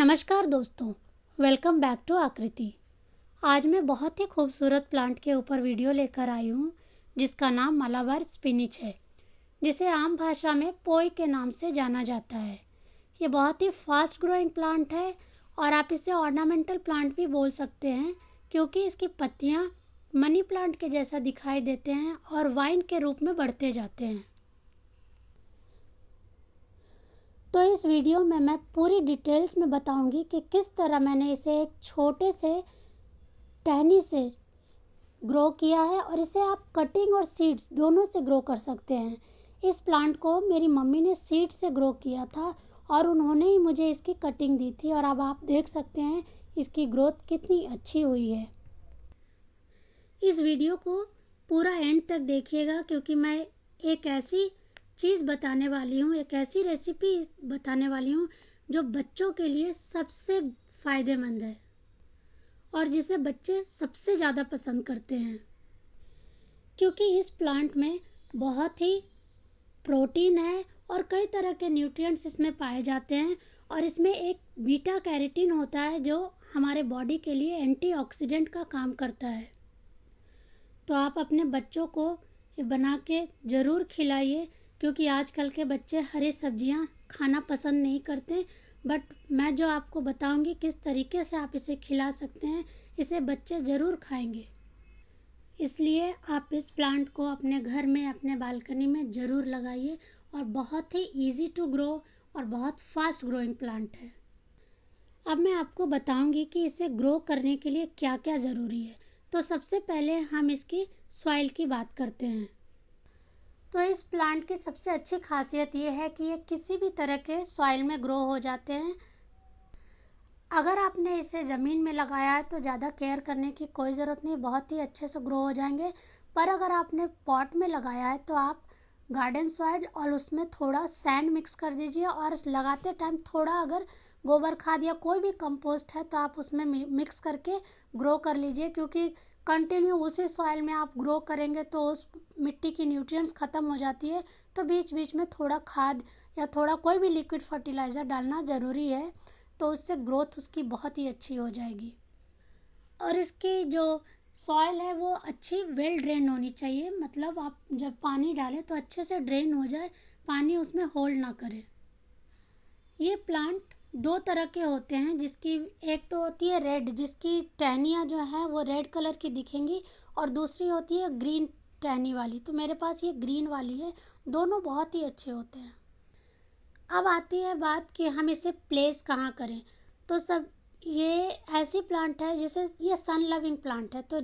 नमस्कार दोस्तों welcome back to आकृति आज मैं बहुत ही खूबसूरत प्लांट के ऊपर वीडियो लेकर आई हूँ जिसका नाम मलाबार स्पिनिच है जिसे आम भाषा में पोई के नाम से जाना जाता है ये बहुत ही फास्ट ग्रोइंग प्लांट है और आप इसे ऑर्नामेंटल प्लांट भी बोल सकते हैं क्योंकि इसकी पत्तियाँ मनी प्लांट के जैसा दिखाई देते हैं और वाइन के रूप में बढ़ते जाते हैं तो इस वीडियो में मैं पूरी डिटेल्स में बताऊंगी कि किस तरह मैंने इसे एक छोटे से टहनी से ग्रो किया है और इसे आप कटिंग और सीड्स दोनों से ग्रो कर सकते हैं इस प्लांट को मेरी मम्मी ने सीड से ग्रो किया था और उन्होंने ही मुझे इसकी कटिंग दी थी और अब आप देख सकते हैं इसकी ग्रोथ कितनी अच्छी हुई है इस वीडियो को पूरा एंड तक देखिएगा क्योंकि मैं एक ऐसी चीज़ बताने वाली हूँ एक ऐसी रेसिपी बताने वाली हूँ जो बच्चों के लिए सबसे फ़ायदेमंद है और जिसे बच्चे सबसे ज़्यादा पसंद करते हैं क्योंकि इस प्लांट में बहुत ही प्रोटीन है और कई तरह के न्यूट्रिएंट्स इसमें पाए जाते हैं और इसमें एक बीटा कैरेटीन होता है जो हमारे बॉडी के लिए एंटीऑक्सीडेंट का काम करता है तो आप अपने बच्चों को ये बना के ज़रूर खिलाइए क्योंकि आजकल के बच्चे हरी सब्जियां खाना पसंद नहीं करते बट मैं जो आपको बताऊंगी किस तरीके से आप इसे खिला सकते हैं इसे बच्चे ज़रूर खाएंगे इसलिए आप इस प्लांट को अपने घर में अपने बालकनी में ज़रूर लगाइए और बहुत ही इजी टू ग्रो और बहुत फास्ट ग्रोइंग प्लांट है अब मैं आपको बताऊंगी कि इसे ग्रो करने के लिए क्या क्या ज़रूरी है तो सबसे पहले हम इसकी सॉइल की बात करते हैं तो इस प्लांट की सबसे अच्छी खासियत ये है कि ये किसी भी तरह के सॉइल में ग्रो हो जाते हैं अगर आपने इसे ज़मीन में लगाया है तो ज़्यादा केयर करने की कोई ज़रूरत नहीं बहुत ही अच्छे से ग्रो हो जाएंगे पर अगर आपने पॉट में लगाया है तो आप गार्डन सॉइल और उसमें थोड़ा सैंड मिक्स कर दीजिए और लगाते टाइम थोड़ा अगर गोबर खाद या कोई भी कंपोस्ट है तो आप उसमें मिक्स करके ग्रो कर लीजिए क्योंकि कंटिन्यू उसी सॉइल में आप ग्रो करेंगे तो उस मिट्टी की न्यूट्रिएंट्स ख़त्म हो जाती है तो बीच बीच में थोड़ा खाद या थोड़ा कोई भी लिक्विड फर्टिलाइज़र डालना ज़रूरी है तो उससे ग्रोथ उसकी बहुत ही अच्छी हो जाएगी और इसकी जो सॉइल है वो अच्छी वेल ड्रेन होनी चाहिए मतलब आप जब पानी डालें तो अच्छे से ड्रेन हो जाए पानी उसमें होल्ड ना करे ये प्लांट दो तरह के होते हैं जिसकी एक तो होती है रेड जिसकी टहनियाँ जो है वो रेड कलर की दिखेंगी और दूसरी होती है ग्रीन टहनी वाली तो मेरे पास ये ग्रीन वाली है दोनों बहुत ही अच्छे होते हैं अब आती है बात कि हम इसे प्लेस कहाँ करें तो सब ये ऐसी प्लांट है जिसे ये सन लविंग प्लांट है तो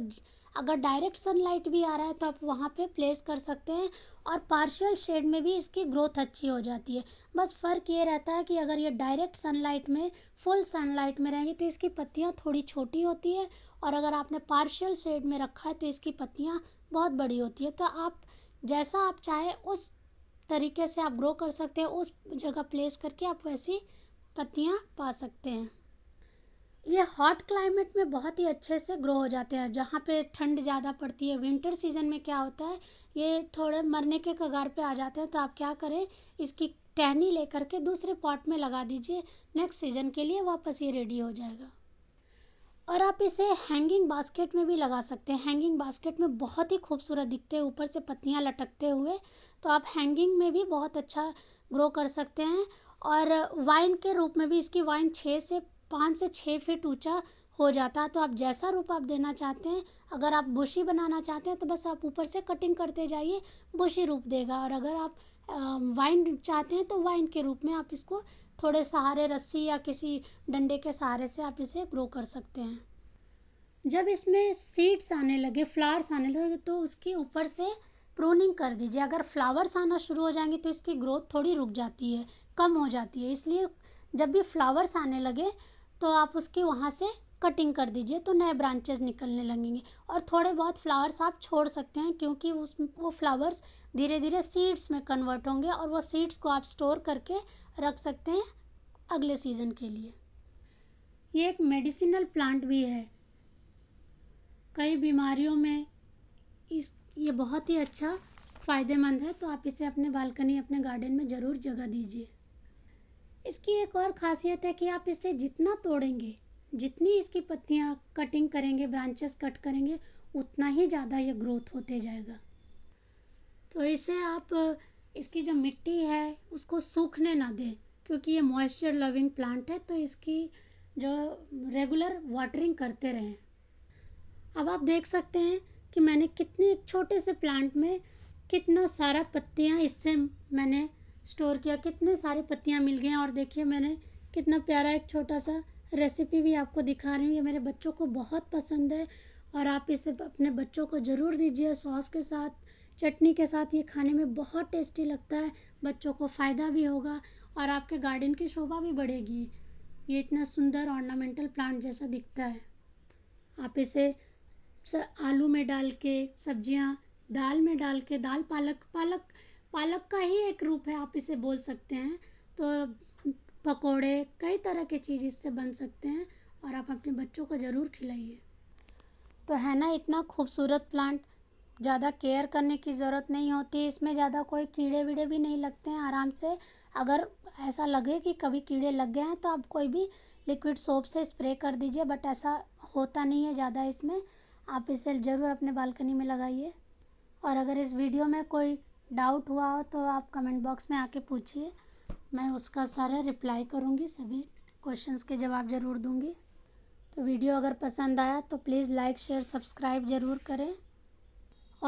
अगर डायरेक्ट सनलाइट भी आ रहा है तो आप वहाँ पे प्लेस कर सकते हैं और पार्शियल शेड में भी इसकी ग्रोथ अच्छी हो जाती है बस फ़र्क ये रहता है कि अगर ये डायरेक्ट सनलाइट में फुल सनलाइट में रहेंगी तो इसकी पत्तियाँ थोड़ी छोटी होती है और अगर आपने पार्शियल शेड में रखा है तो इसकी पत्तियाँ बहुत बड़ी होती है तो आप जैसा आप चाहें उस तरीके से आप ग्रो कर सकते हैं उस जगह प्लेस करके आप वैसी पत्तियाँ पा सकते हैं ये हॉट क्लाइमेट में बहुत ही अच्छे से ग्रो हो जाते हैं जहाँ पे ठंड ज़्यादा पड़ती है विंटर सीज़न में क्या होता है ये थोड़े मरने के कगार पे आ जाते हैं तो आप क्या करें इसकी टहनी लेकर के दूसरे पॉट में लगा दीजिए नेक्स्ट सीज़न के लिए वापस ये रेडी हो जाएगा और आप इसे हैंगिंग बास्केट में भी लगा सकते हैं हैंगिंग बास्केट में बहुत ही खूबसूरत दिखते हैं ऊपर से पत्तियाँ लटकते हुए तो आप हैंगिंग में भी बहुत अच्छा ग्रो कर सकते हैं और वाइन के रूप में भी इसकी वाइन छः से पाँच से छः फीट ऊँचा हो जाता है तो आप जैसा रूप आप देना चाहते हैं अगर आप बुशी बनाना चाहते हैं तो बस आप ऊपर से कटिंग करते जाइए बुशी रूप देगा और अगर आप वाइन चाहते हैं तो वाइन के रूप में आप इसको थोड़े सहारे रस्सी या किसी डंडे के सहारे से आप इसे ग्रो कर सकते हैं जब इसमें सीड्स आने लगे फ्लावर्स आने लगे तो उसके ऊपर से प्रोनिंग कर दीजिए अगर फ्लावर्स आना शुरू हो जाएंगे तो इसकी ग्रोथ थोड़ी रुक जाती है कम हो जाती है इसलिए जब भी फ्लावर्स आने लगे तो आप उसकी वहाँ से कटिंग कर दीजिए तो नए ब्रांचेस निकलने लगेंगे और थोड़े बहुत फ्लावर्स आप छोड़ सकते हैं क्योंकि उस वो फ्लावर्स धीरे धीरे सीड्स में कन्वर्ट होंगे और वो सीड्स को आप स्टोर करके रख सकते हैं अगले सीज़न के लिए ये एक मेडिसिनल प्लांट भी है कई बीमारियों में इस ये बहुत ही अच्छा फ़ायदेमंद है तो आप इसे अपने बालकनी अपने गार्डन में ज़रूर जगह दीजिए इसकी एक और खासियत है कि आप इसे जितना तोड़ेंगे जितनी इसकी पत्तियाँ कटिंग करेंगे ब्रांचेस कट करेंगे उतना ही ज़्यादा ये ग्रोथ होते जाएगा तो इसे आप इसकी जो मिट्टी है उसको सूखने ना दें क्योंकि ये मॉइस्चर लविंग प्लांट है तो इसकी जो रेगुलर वाटरिंग करते रहें अब आप देख सकते हैं कि मैंने कितने छोटे से प्लांट में कितना सारा पत्तियाँ इससे मैंने स्टोर किया कितने सारे पत्तियाँ मिल गए और देखिए मैंने कितना प्यारा एक छोटा सा रेसिपी भी आपको दिखा रही हूँ ये मेरे बच्चों को बहुत पसंद है और आप इसे अपने बच्चों को ज़रूर दीजिए सॉस के साथ चटनी के साथ ये खाने में बहुत टेस्टी लगता है बच्चों को फ़ायदा भी होगा और आपके गार्डन की शोभा भी बढ़ेगी ये इतना सुंदर ऑर्नामेंटल प्लांट जैसा दिखता है आप इसे आलू में डाल के सब्जियाँ दाल में डाल के दाल पालक पालक पालक का ही एक रूप है आप इसे बोल सकते हैं तो पकोड़े कई तरह के चीज़ इससे बन सकते हैं और आप अपने बच्चों को ज़रूर खिलाइए तो है ना इतना खूबसूरत प्लांट ज़्यादा केयर करने की ज़रूरत नहीं होती इसमें ज़्यादा कोई कीड़े वीड़े भी नहीं लगते हैं आराम से अगर ऐसा लगे कि कभी कीड़े लग गए हैं तो आप कोई भी लिक्विड सोप से स्प्रे कर दीजिए बट ऐसा होता नहीं है ज़्यादा इसमें आप इसे ज़रूर अपने बालकनी में लगाइए और अगर इस वीडियो में कोई डाउट हुआ हो तो आप कमेंट बॉक्स में आके पूछिए मैं उसका सारा रिप्लाई करूँगी सभी क्वेश्चंस के जवाब ज़रूर दूँगी तो वीडियो अगर पसंद आया तो प्लीज़ लाइक शेयर सब्सक्राइब ज़रूर करें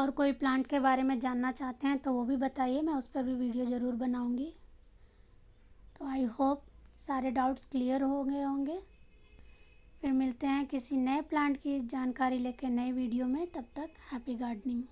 और कोई प्लांट के बारे में जानना चाहते हैं तो वो भी बताइए मैं उस पर भी वीडियो ज़रूर बनाऊँगी तो आई होप सारे डाउट्स क्लियर हो गए होंगे फिर मिलते हैं किसी नए प्लांट की जानकारी लेके नए वीडियो में तब तक हैप्पी गार्डनिंग